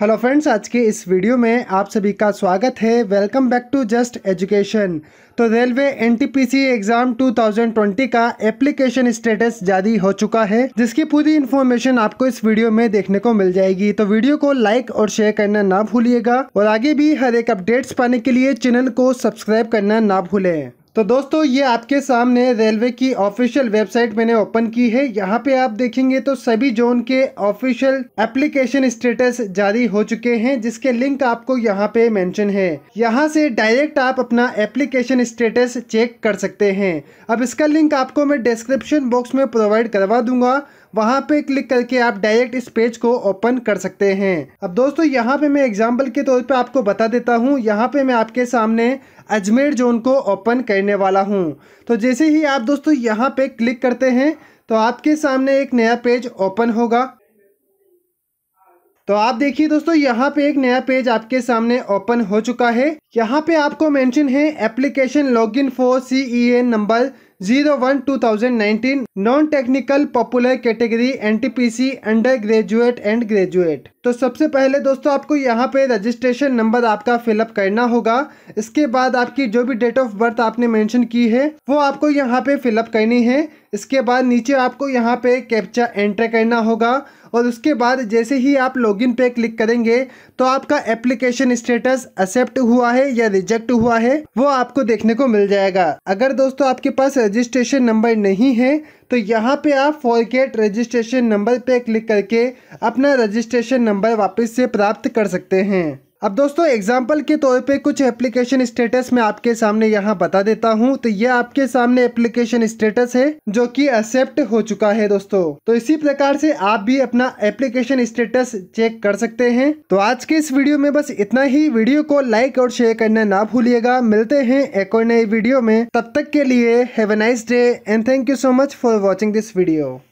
hello friends आज के इस वीडियो में आप सभी का स्वागत है welcome back to Just Education तो रेलवे एनटीपीसी एग्ज़ाम 2020 का एप्लीकेशन स्टेटस जारी हो चुका है जिसकी पूरी इन्फॉर्मेशन आपको इस वीडियो में देखने को मिल जाएगी तो वीडियो को लाइक और शेयर करना ना भूलिएगा और आगे भी हर एक अपडेट्स पाने के लिए चैनल को सब्सक्राइब करना ना भूलें तो दोस्तों ये आपके सामने रेलवे की ऑफिशियल वेबसाइट मैंने ओपन की है यहाँ पे आप देखेंगे तो सभी जोन के ऑफिशियल एप्लीकेशन स्टेटस जारी हो चुके हैं जिसके लिंक आपको यहाँ पे मेंशन है यहाँ से डायरेक्ट आप अपना एप्लीकेशन स्टेटस चेक कर सकते हैं अब इसका लिंक आपको मैं डिस्क्रिप्शन बॉक्स में प्रोवाइड करवा दूंगा वहाँ पे क्लिक करके आप डायरेक्ट इस पेज को ओपन कर सकते हैं अब दोस्तों यहाँ पे मैं एग्जाम्पल के तौर पर आपको बता देता हूँ यहाँ पे मैं आपके सामने अजमेर जोन को ओपन करने वाला हूँ तो जैसे ही आप दोस्तों यहाँ पे क्लिक करते हैं तो आपके सामने एक नया पेज ओपन होगा तो आप देखिए दोस्तों यहाँ पे एक नया पेज आपके सामने ओपन हो चुका है यहाँ पे आपको मेंशन है application login for CEN N number zero one two thousand nineteen non technical popular category N T P C undergraduate and graduate तो सबसे पहले दोस्तों आपको यहाँ पे रजिस्ट्रेशन नंबर आपका फिलअप करना होगा इसके बाद आपकी जो भी डेट ऑफ बर्थ आपने मेंशन की है वो आपको यहाँ पे फिलअप करनी है इसके बाद नीचे आपको यहाँ पे कैप्चा एंटर करना होगा और उसके बाद जैसे ही आप लॉगिन पे क्लिक करेंगे तो आपका एप्लीकेशन स्टेटस एक्सेप्ट हुआ है या रिजेक्ट हुआ है वो आपको देखने को मिल जाएगा अगर दोस्तों आपके पास रजिस्ट्रेशन नंबर नहीं है तो यहाँ पे आप फॉरगेट रजिस्ट्रेशन नंबर पे क्लिक करके अपना रजिस्ट्रेशन नंबर वापस से प्राप्त कर सकते हैं अब दोस्तों एग्जाम्पल के तौर पे कुछ एप्लीकेशन स्टेटस मैं आपके सामने यहाँ बता देता हूँ तो ये आपके सामने एप्लीकेशन स्टेटस है जो कि एक्सेप्ट हो चुका है दोस्तों तो इसी प्रकार से आप भी अपना एप्लीकेशन स्टेटस चेक कर सकते हैं तो आज के इस वीडियो में बस इतना ही वीडियो को लाइक और शेयर करना ना भूलिएगा मिलते हैं एक और नए वीडियो में तब तक के लिए have a nice day and thank you so much for watching this video